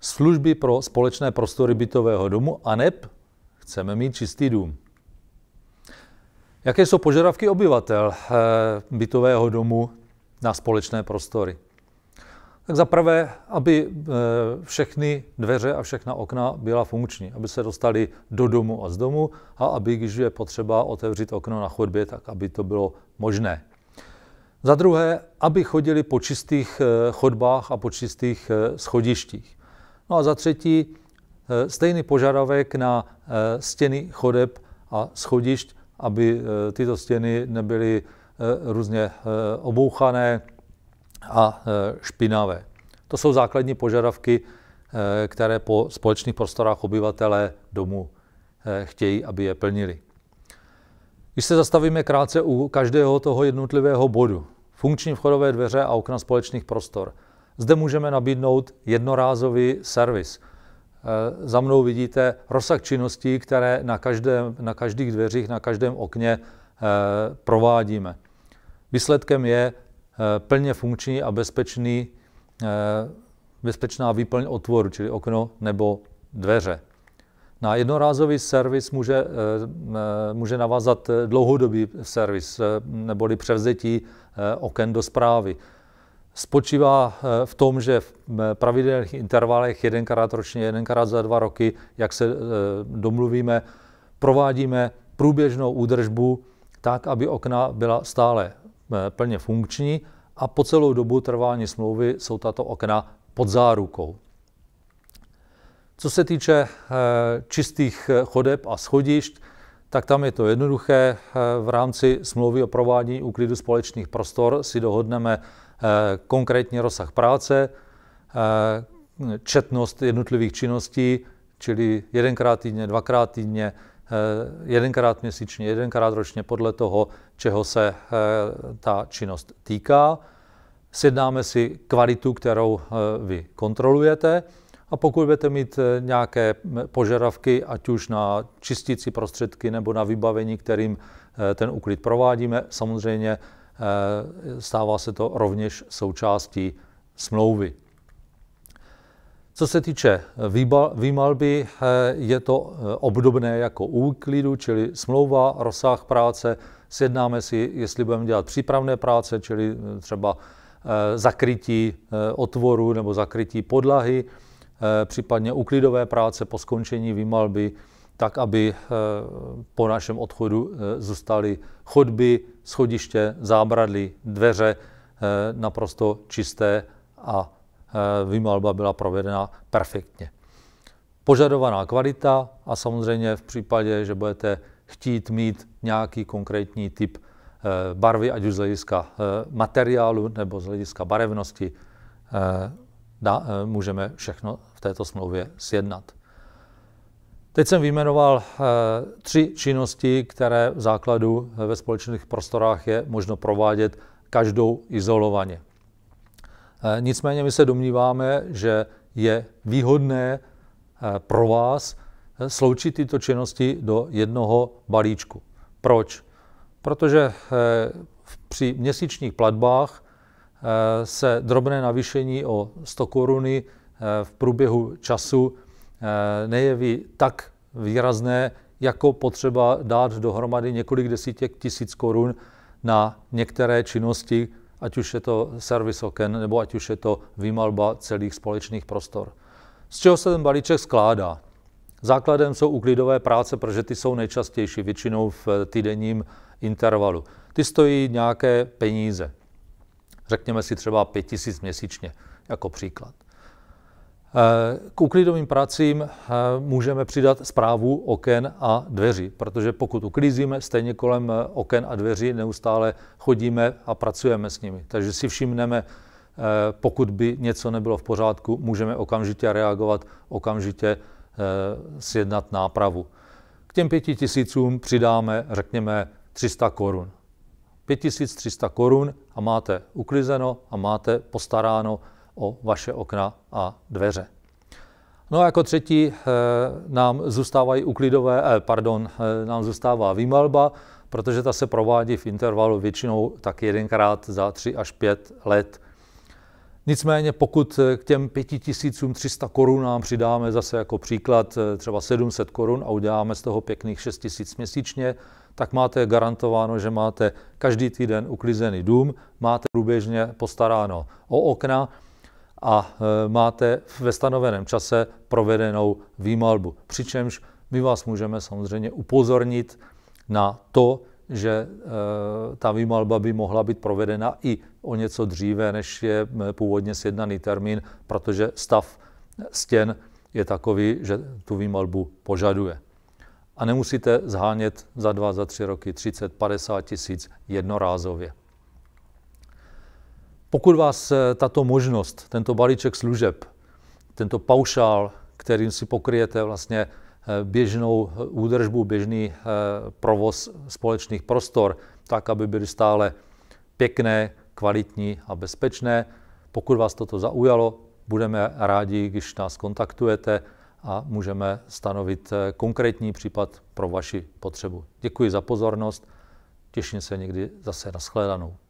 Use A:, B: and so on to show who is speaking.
A: služby pro společné prostory bytového domu a neb chceme mít čistý dům. Jaké jsou požadavky obyvatel eh, bytového domu na společné prostory? Tak za prvé, aby eh, všechny dveře a všechna okna byla funkční, aby se dostali do domu a z domu a aby, když je potřeba otevřít okno na chodbě, tak aby to bylo možné. Za druhé, aby chodili po čistých eh, chodbách a po čistých schodištích. No a za třetí, eh, stejný požadavek na eh, stěny chodeb a schodišť, aby eh, tyto stěny nebyly různě obouchané a špinavé. To jsou základní požadavky, které po společných prostorách obyvatele domu chtějí, aby je plnili. Když se zastavíme krátce u každého toho jednotlivého bodu, funkční vchodové dveře a okna společných prostor – zde můžeme nabídnout jednorázový servis. Eh, za mnou vidíte rozsah činností, které na, každém, na každých dveřích, na každém okně eh, provádíme. Výsledkem je eh, plně funkční a bezpečný, bezpečná výplň otvoru, čili okno nebo dveře. Na jednorázový servis může, může navázat dlouhodobý servis, neboli převzetí oken do zprávy spočívá eh, v tom, že v eh, pravidelných intervalech jedenkrát ročně, jedenkrát za dva roky, jak se eh, domluvíme, provádíme průběžnou údržbu tak, aby okna byla stále plně funkční a po celou dobu trvání smlouvy jsou tato okna pod zárukou. Co se týče čistých chodeb a schodišť, tak tam je to jednoduché. V rámci smlouvy o provádění úklidu společných prostor si dohodneme Eh, konkrétní rozsah práce, eh, četnost jednotlivých činností, čili jedenkrát týdně, dvakrát týdně, eh, jedenkrát měsíčně, jedenkrát ročně podle toho, čeho se ta činnost týká. Sjednáme si kvalitu, kterou vy kontrolujete a pokud budete mít nějaké požadavky, ať už na čistící prostředky nebo na vybavení, kterým ten úklid provádíme, samozřejmě Eh, stává se to rovněž součástí smlouvy. Co se týče výmalby, eh, je to eh, obdobné jako úklidu, čili smlouva, rozsah práce. Sjednáme si, jestli budeme dělat přípravné práce, čili třeba zakrytí otvoru nebo zakrytí podlahy, případně uklidové práce po skončení výmalby, tak aby eh, po našem odchodu eh, zůstaly chodby, schodiště, zábradlí, dveře eh, naprosto čisté a vymalba byla provedena perfektně. Požadovaná kvalita a samozřejmě v případě, že budete chtít mít nějaký konkrétní typ barvy, ať už z hlediska materiálu nebo z hlediska barevnosti, můžeme všechno v této smlouvě sjednat. Teď jsem vyjmenoval eh, tři činnosti, které v základu eh, ve společných prostorách je možno provádět každou izolovaně. Eh, nicméně my se domníváme, že je výhodné pro vás sloučit tyto činnosti do jednoho balíčku. Proč? Protože při měsíčních platbách se drobné navýšení o 100 koruny v průběhu času Eh, nejeví tak výrazné, jako potřeba dát dohromady několik desítek tisíc korun na některé činnosti, ať už je to servis oken, nebo ať už je to výmalba celých společných prostor. Z čeho se ten balíček skládá? Základem jsou uklidové práce, protože ty jsou nejčastější, většinou v týdenním intervalu. Ty stojí nějaké peníze. Řekněme si třeba 5000 tisíc měsíčně, jako příklad. Eh, k uklidovým pracím eh, můžeme přidat zprávu oken a dveří, protože pokud uklízíme, stejně kolem eh, oken a dveří neustále chodíme a pracujeme s nimi. Takže si všimneme, pokud by něco nebylo v pořádku, můžeme okamžitě reagovat, okamžitě sjednat nápravu. K těm pěti tisícům přidáme, řekněme, 300 korun. 5300 korun a máte uklizeno a máte postaráno o vaše okna a dveře. No a jako třetí eh, nám zůstávají uklidové, eh, pardon, eh, nám zůstává výmalba, protože ta se provádí v intervalu většinou tak jedenkrát za 3 až 5 let. Nicméně pokud k těm 5300 korunám přidáme zase jako příklad třeba 700 korun a uděláme z toho pěkných 6000 měsíčně, tak máte garantováno, že máte každý týden uklizený dům, máte průběžně postaráno o okna, a e, máte ve stanoveném čase provedenou výmalbu. Přičemž my vás můžeme samozřejmě upozornit na to, že e, ta výmalba by mohla být provedena i o něco dříve, než je e, původně sjednaný termín, protože stav stěn je takový, že tu výmalbu požaduje. A nemusíte zhánět za dva, za tři roky 30, 50 tisíc jednorázově. Pokud vás eh, tato možnost, tento balíček služeb, tento paušál, kterým si pokryjete vlastně eh, běžnou eh, údržbu, běžný provoz společných prostor, tak, aby byly stále pěkné, kvalitní a bezpečné. Pokud vás toto zaujalo, budeme rádi, když nás kontaktujete a můžeme stanovit konkrétní případ pro vaši potřebu. Děkuji za pozornost, těším se někdy zase na shledanou.